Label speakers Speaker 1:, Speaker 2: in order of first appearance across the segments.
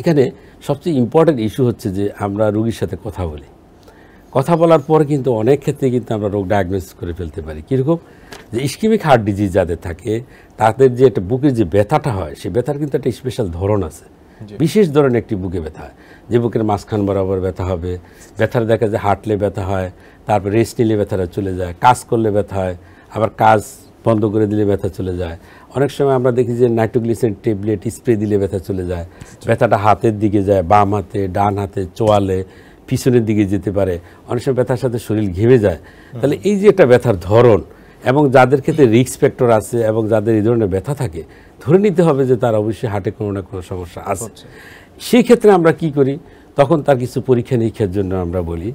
Speaker 1: এখানে সবচেয়ে important issue হচ্ছে যে আমরা রুগীর সাথে কথা বলি কথা বলার পর কিন্তু অনেক ক্ষেত্রে কিন্তু আমরা রোগ ডায়াগনোস করে ফেলতে পারি কীরকম যে ইস্কিমিক হার্ট ডিজিজ যাদের থাকে তাদের যে একটা বুকের যে ব্যথাটা হয় সেই ব্যথার কিন্তু একটা স্পেশাল ধরন আছে বিশেষ ধরনের একটি বুকে ব্যথা হয় যে বুকের মাঝখান বরাবর ব্যথা হবে ব্যথার দেখা যায় হাঁটলে ব্যথা হয় তারপর রেস্ট নিলে ব্যথাটা চলে যায় কাজ করলে ব্যথা হয় আবার কাজ বন্ধ করে দিলে ব্যথা চলে যায় অনেক সময় আমরা দেখি যে নাইট্রোগ্লিসেন ট্যাবলেট স্প্রে দিলে ব্যথা চলে যায় ব্যথাটা হাতের দিকে যায় বাম হাতে ডান হাতে চোয়ালে পিছনের দিকে যেতে পারে অনেক সময় ব্যথার সাথে শরীর ঘেমে যায় তাহলে এই যে একটা ব্যথার ধরন এবং যাদের ক্ষেত্রে রিক্স ফ্যাক্টর আছে এবং যাদের এই ধরনের ব্যথা থাকে ধরে নিতে হবে যে তার অবশ্যই হার্টে কোনো না কোনো সমস্যা আছে সেই ক্ষেত্রে আমরা কি করি তখন তার কিছু পরীক্ষা নিরীক্ষার জন্য আমরা বলি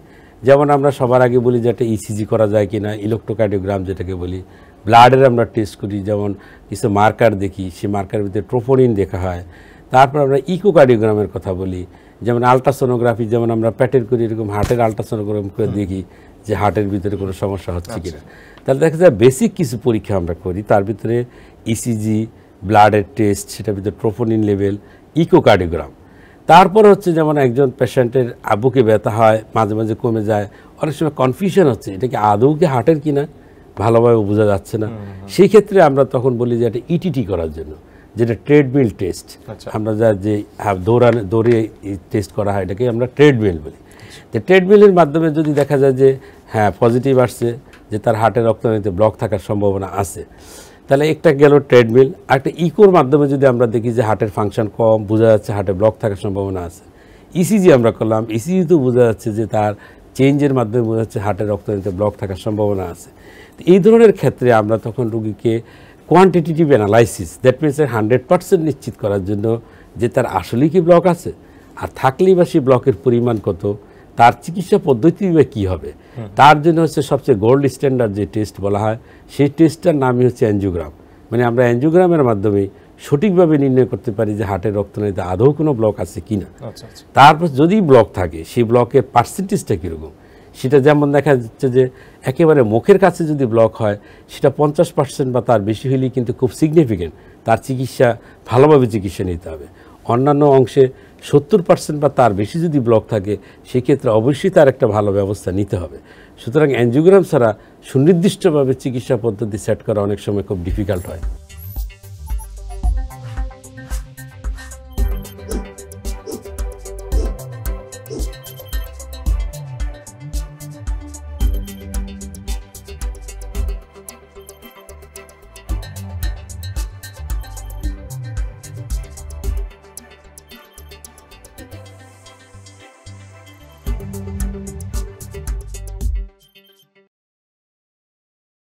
Speaker 1: যেমন আমরা সবার আগে বলি যে একটা ইসিজি e করা যায় কি না ইলেকট্রোকার্ডিওগ্রাম যেটাকে বলি ব্লাডের আমরা টেস্ট করি যেমন কিছু মার্কার দেখি সেই মার্কার ভিতরে ট্রোফোনিন দেখা হয় তারপর আমরা ইকোকার্ডিওগ্রামের কথা বলি যেমন আলট্রাসোনোগ্রাফি যেমন আমরা প্যাটের করি এরকম হার্টের আলট্রাসোনোগ্রাম করে দেখি যে হার্টের ভিতরে কোনো সমস্যা হচ্ছে কিনা আচ্ছা। তাহলে দেখা যায় বেসিক কিছু পরীক্ষা আমরা করি তার ভিতরে ইসিজি e ব্লাডের টেস্ট সেটার ভিতরে ট্রোফোনিন লেভেল ইকোকার্ডিওগ্রাম তারপর হচ্ছে যেমন একজন পেশেন্টের বুকে ব্যথা হয় মাঝে মাঝে কমে যায় অনেক সময় কনফিউশন হচ্ছে এটা কি আদৌ কি হার্টের কিনা ভালোভাবে বোঝা যাচ্ছে না সেই ক্ষেত্রে আমরা তখন বলি যে একটা ইটিটি e করার জন্য যেটা ট্রেডমিল আচ্ছা। টেস্ট আমরা যা যে হ্যাঁ, দৌড়ানো দৌড়ে টেস্ট করা হয় এটাকে আমরা ট্রেডমিল বলি তো ট্রেডমিলের মাধ্যমে যদি দেখা যায় যে হ্যাঁ পজিটিভ আসছে যে তার হার্টের রক্তনালীতে ব্লক থাকার সম্ভাবনা আছে তাহলে একটা গেল ট্রেডমিল একটা ইকোর মাধ্যমে যদি আমরা দেখি যে হার্টের ফাংশন কম বোঝা যাচ্ছে হার্টে ব্লক থাকার সম্ভাবনা আছে ইসিজি e আমরা করলাম ইসিজি e তো বোঝা যাচ্ছে যে তার চেঞ্জের মাধ্যমে মনে হচ্ছে হার্টের রক্তনীতে ব্লক থাকার সম্ভাবনা আছে এই ধরনের ক্ষেত্রে আমরা তখন রুগীকে quantitative analysis that means hundred percent নিশ্চিত করার জন্য যে তার আসলেই কি ব্লক আছে আর থাকলেই বা সেই ব্লকের পরিমাণ কত তার চিকিৎসা পদ্ধতি বা কী হবে তার জন্য হচ্ছে সবচেয়ে গোল্ড স্ট্যান্ডার্ড যে টেস্ট বলা হয় সেই টেস্টটার নামই হচ্ছে অ্যানজিওগ্রাম মানে আমরা অ্যানজিওগ্রামের মাধ্যমে সঠিকভাবে নির্ণয় করতে পারি যে হার্টের রক্তনালীতে আদৌ কোনো ব্লক আছে কি না আচ্ছা, আচ্ছা। তারপর যদি ব্লক থাকে সেই ব্লকের পার্সেন্টেজটা কীরকম সেটা যেমন দেখা যাচ্ছে যে একেবারে মুখের কাছে যদি ব্লক হয় সেটা পঞ্চাশ পার্সেন্ট বা তার বেশি হলেই কিন্তু খুব সিগনিফিক্যান্ট তার চিকিৎসা ভালোভাবে চিকিৎসা নিতে হবে অন্যান্য অংশে সত্তর পার্সেন্ট বা তার বেশি যদি ব্লক থাকে সেক্ষেত্রে অবশ্যই তার একটা ভালো ব্যবস্থা নিতে হবে সুতরাং অ্যানজিওগ্রাম ছাড়া সুনির্দিষ্টভাবে চিকিৎসা পদ্ধতি সেট করা অনেক সময় খুব ডিফিকাল্ট হয় you